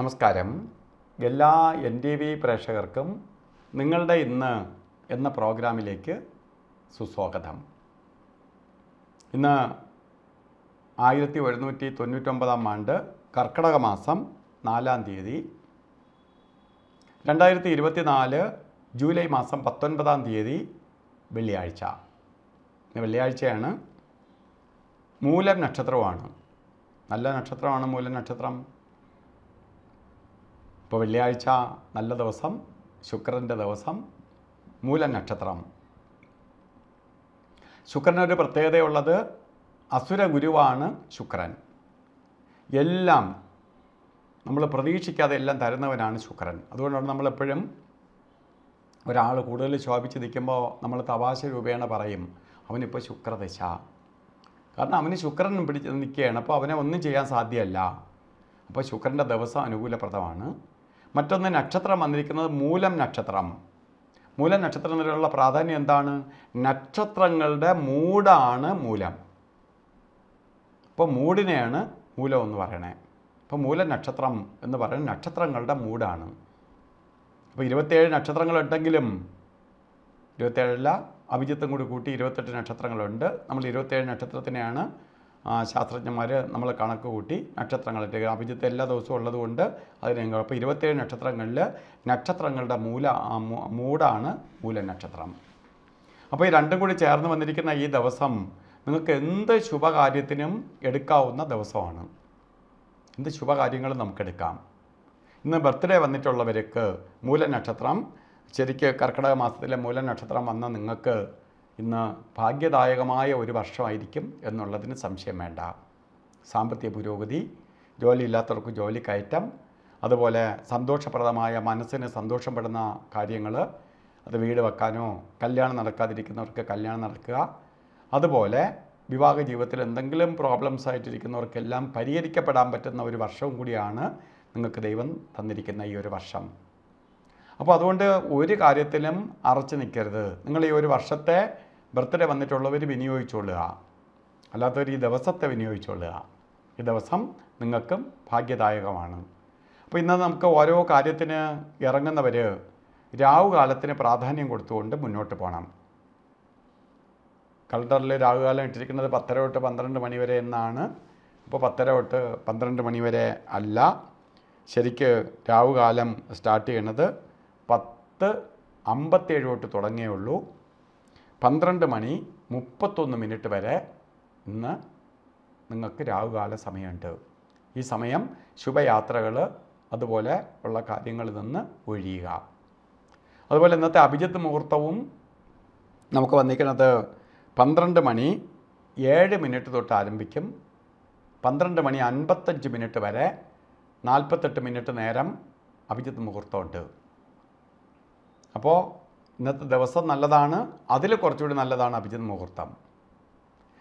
നമസ്കാരം എല്ലാ N T V പ്രേക്ഷകർക്കും നിങ്ങളുടെ ഇന്ന് എന്ന പ്രോഗ്രാമിലേക്ക് സുസ്വാഗതം ഇന്ന് ആയിരത്തി എഴുന്നൂറ്റി തൊണ്ണൂറ്റൊമ്പതാം ആണ്ട് കർക്കിടക മാസം നാലാം തീയതി രണ്ടായിരത്തി നാല് ജൂലൈ മാസം പത്തൊൻപതാം തീയതി വെള്ളിയാഴ്ച വെള്ളിയാഴ്ചയാണ് മൂലം നക്ഷത്രമാണ് നല്ല നക്ഷത്രമാണ് മൂലം നക്ഷത്രം ഇപ്പോൾ വെള്ളിയാഴ്ച നല്ല ദിവസം ശുക്രൻ്റെ ദിവസം മൂല നക്ഷത്രം ശുക്രനൊരു പ്രത്യേകതയുള്ളത് അസുര ഗുരുവാണ് ശുക്രൻ എല്ലാം നമ്മൾ പ്രതീക്ഷിക്കാതെ എല്ലാം തരുന്നവനാണ് ശുക്രൻ അതുകൊണ്ടാണ് നമ്മളെപ്പോഴും ഒരാൾ കൂടുതൽ ശോഭിച്ച് നിൽക്കുമ്പോൾ നമ്മൾ തവാശ രൂപേണ പറയും അവനിപ്പോൾ ശുക്രദശ കാരണം അവന് ശുക്രൻ പിടിച്ച് നിൽക്കുകയാണ് അപ്പോൾ അവനെ ഒന്നും ചെയ്യാൻ സാധ്യമല്ല അപ്പോൾ ശുക്രൻ്റെ ദിവസം അനുകൂലപ്രദമാണ് മറ്റൊന്ന് നക്ഷത്രം വന്നിരിക്കുന്നത് മൂലം നക്ഷത്രം മൂലം നക്ഷത്രത്തിനുള്ള പ്രാധാന്യം എന്താണ് നക്ഷത്രങ്ങളുടെ മൂടാണ് മൂലം അപ്പോൾ മൂടിനെയാണ് മൂലം എന്ന് പറയണേ അപ്പോൾ മൂല നക്ഷത്രം എന്ന് പറയുന്നത് നക്ഷത്രങ്ങളുടെ മൂടാണ് അപ്പോൾ ഇരുപത്തേഴ് നക്ഷത്രങ്ങളുണ്ടെങ്കിലും ഇരുപത്തേഴല്ല അഭിജിത്തും കൂടി കൂട്ടി ഇരുപത്തെട്ട് നക്ഷത്രങ്ങളുണ്ട് നമ്മൾ ഇരുപത്തേഴ് നക്ഷത്രത്തിനെയാണ് ശാസ്ത്രജ്ഞന്മാർ നമ്മൾ കണക്ക് കൂട്ടി നക്ഷത്രങ്ങളിട്ട് അഭിജിത്ത് എല്ലാ ദിവസവും ഉള്ളതുകൊണ്ട് അതിന് അപ്പോൾ ഇരുപത്തേഴ് നക്ഷത്രങ്ങളിൽ നക്ഷത്രങ്ങളുടെ മൂല മൂടാണ് മൂല നക്ഷത്രം അപ്പോൾ ഈ രണ്ടും കൂടി ചേർന്ന് വന്നിരിക്കുന്ന ഈ ദിവസം നിങ്ങൾക്ക് എന്ത് ശുഭകാര്യത്തിനും എടുക്കാവുന്ന ദിവസമാണ് എന്ത് ശുഭകാര്യങ്ങളും നമുക്കെടുക്കാം ഇന്ന് ബർത്ത്ഡേ വന്നിട്ടുള്ളവർക്ക് മൂലനക്ഷത്രം ശരിക്ക് കർക്കിടക മാസത്തിലെ മൂലനക്ഷത്രം വന്ന നിങ്ങൾക്ക് ഇന്ന് ഭാഗ്യദായകമായ ഒരു വർഷമായിരിക്കും എന്നുള്ളതിന് സംശയം വേണ്ട സാമ്പത്തിക പുരോഗതി ജോലിയില്ലാത്തവർക്ക് ജോലി കയറ്റം അതുപോലെ സന്തോഷപ്രദമായ മനസ്സിന് സന്തോഷപ്പെടുന്ന കാര്യങ്ങൾ അത് വീട് വെക്കാനോ കല്യാണം നടക്കാതിരിക്കുന്നവർക്ക് കല്യാണം നടക്കുക അതുപോലെ വിവാഹ ജീവിതത്തിൽ എന്തെങ്കിലും പ്രോബ്ലംസ് ആയിട്ടിരിക്കുന്നവർക്കെല്ലാം പരിഹരിക്കപ്പെടാൻ പറ്റുന്ന ഒരു വർഷവും കൂടിയാണ് നിങ്ങൾക്ക് ദൈവം തന്നിരിക്കുന്ന ഈ ഒരു വർഷം അപ്പോൾ അതുകൊണ്ട് ഒരു കാര്യത്തിലും അറച്ചു നിൽക്കരുത് നിങ്ങൾ ഈ ഒരു വർഷത്തെ ബർത്ത്ഡേ വന്നിട്ടുള്ളവർ വിനിയോഗിച്ചുകൊള്ളുക അല്ലാത്തവർ ഈ ദിവസത്തെ വിനിയോഗിച്ചുകൊള്ളുക ഈ ദിവസം നിങ്ങൾക്കും ഭാഗ്യദായകമാണ് അപ്പോൾ ഇന്ന് നമുക്ക് ഓരോ കാര്യത്തിന് ഇറങ്ങുന്നവർ രാവുകാലത്തിന് പ്രാധാന്യം കൊടുത്തുകൊണ്ട് മുന്നോട്ട് പോകണം കളണ്ടറിൽ രാവുകാലം ഇട്ടിരിക്കുന്നത് പത്തര തൊട്ട് പന്ത്രണ്ട് മണി വരെ എന്നാണ് അപ്പോൾ പത്തര തൊട്ട് പന്ത്രണ്ട് മണി വരെ അല്ല ശരിക്ക് രാവുകാലം സ്റ്റാർട്ട് ചെയ്യണത് പത്ത് അമ്പത്തേഴ് തൊട്ട് തുടങ്ങിയേ ഉള്ളൂ പന്ത്രണ്ട് മണി മുപ്പത്തൊന്ന് മിനിറ്റ് വരെ ഇന്ന് നിങ്ങൾക്ക് രാഹുകാല സമയമുണ്ട് ഈ സമയം ശുഭയാത്രകൾ അതുപോലെ ഉള്ള കാര്യങ്ങളിൽ നിന്ന് ഒഴിയുക അതുപോലെ ഇന്നത്തെ അഭിജിത്ത് മുഹൂർത്തവും നമുക്ക് വന്നിരിക്കുന്നത് പന്ത്രണ്ട് മണി ഏഴ് മിനിറ്റ് തൊട്ട് ആരംഭിക്കും പന്ത്രണ്ട് മണി അൻപത്തഞ്ച് മിനിറ്റ് വരെ നാൽപ്പത്തെട്ട് മിനിറ്റ് നേരം അഭിജിത്ത് മുഹൂർത്തമുണ്ട് അപ്പോൾ ഇന്നത്തെ ദിവസം നല്ലതാണ് അതിൽ കുറച്ചുകൂടി നല്ലതാണ് അഭിജിത് മുഹൂർത്തം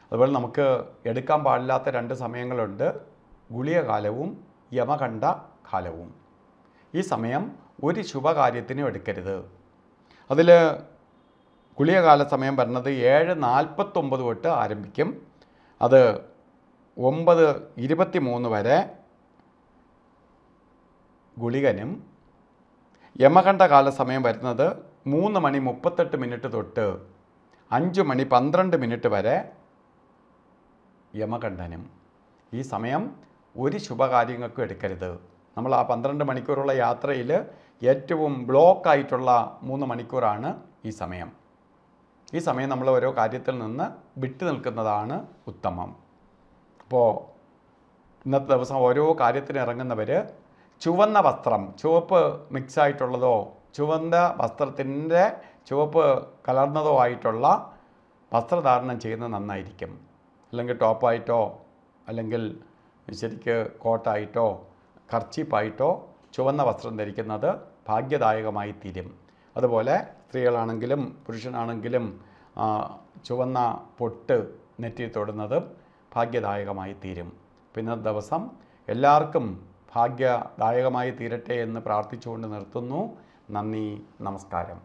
അതുപോലെ നമുക്ക് എടുക്കാൻ പാടില്ലാത്ത രണ്ട് സമയങ്ങളുണ്ട് ഗുളിക കാലവും യമകണ്ഠ കാലവും ഈ സമയം ഒരു ശുഭകാര്യത്തിനും എടുക്കരുത് അതിൽ ഗുളികകാല സമയം വരുന്നത് ഏഴ് നാൽപ്പത്തൊമ്പത് തൊട്ട് ആരംഭിക്കും അത് ഒമ്പത് ഇരുപത്തി മൂന്ന് വരെ ഗുളികനും യമകണ്ഠകാല സമയം വരുന്നത് മൂന്ന് മണി മുപ്പത്തെട്ട് മിനിറ്റ് തൊട്ട് അഞ്ച് മണി പന്ത്രണ്ട് മിനിറ്റ് വരെ യമകണ്ഠനും ഈ സമയം ഒരു ശുഭകാര്യങ്ങൾക്കും എടുക്കരുത് നമ്മൾ ആ പന്ത്രണ്ട് മണിക്കൂറുള്ള യാത്രയിൽ ഏറ്റവും ബ്ലോക്ക് ആയിട്ടുള്ള മൂന്ന് മണിക്കൂറാണ് ഈ സമയം ഈ സമയം നമ്മൾ ഓരോ കാര്യത്തിൽ നിന്ന് വിട്ടു നിൽക്കുന്നതാണ് ഉത്തമം അപ്പോൾ ഇന്നത്തെ ദിവസം ഓരോ കാര്യത്തിന് ഇറങ്ങുന്നവർ ചുവന്ന വസ്ത്രം ചുവപ്പ് മിക്സായിട്ടുള്ളതോ ചുവന്ന വസ്ത്രത്തിൻ്റെ ചുവപ്പ് കലർന്നതോ ആയിട്ടുള്ള വസ്ത്രധാരണം ചെയ്യുന്നത് നന്നായിരിക്കും അല്ലെങ്കിൽ ടോപ്പായിട്ടോ അല്ലെങ്കിൽ ശരിക്ക് കോട്ടായിട്ടോ കർച്ചീപ്പായിട്ടോ ചുവന്ന വസ്ത്രം ധരിക്കുന്നത് ഭാഗ്യദായകമായി തീരും അതുപോലെ സ്ത്രീകളാണെങ്കിലും പുരുഷനാണെങ്കിലും ചുവന്ന പൊട്ട് നെറ്റി തൊടുന്നതും ഭാഗ്യദായകമായി തീരും പിന്നെ ദിവസം എല്ലാവർക്കും ഭാഗ്യദായകമായി തീരട്ടെ എന്ന് പ്രാർത്ഥിച്ചുകൊണ്ട് നിർത്തുന്നു നന്ദി നമസ്കാരം